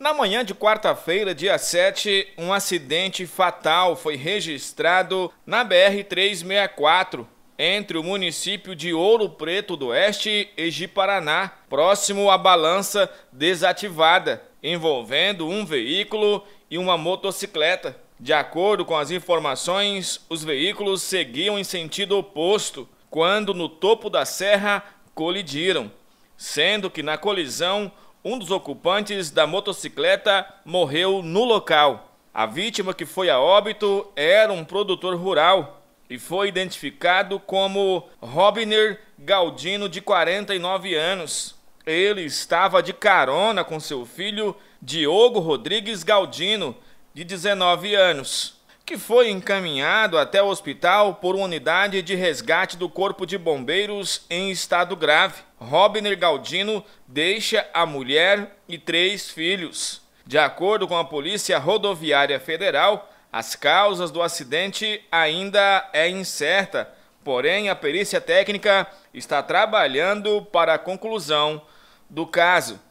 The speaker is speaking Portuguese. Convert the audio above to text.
Na manhã de quarta-feira, dia 7, um acidente fatal foi registrado na BR-364, entre o município de Ouro Preto do Oeste e Paraná, próximo à balança desativada, envolvendo um veículo e uma motocicleta. De acordo com as informações, os veículos seguiam em sentido oposto quando no topo da serra colidiram, sendo que na colisão um dos ocupantes da motocicleta morreu no local. A vítima que foi a óbito era um produtor rural e foi identificado como Robner Galdino, de 49 anos. Ele estava de carona com seu filho Diogo Rodrigues Galdino, de 19 anos que foi encaminhado até o hospital por uma unidade de resgate do Corpo de Bombeiros em estado grave. Robner Galdino deixa a mulher e três filhos. De acordo com a Polícia Rodoviária Federal, as causas do acidente ainda é incerta, porém a perícia técnica está trabalhando para a conclusão do caso.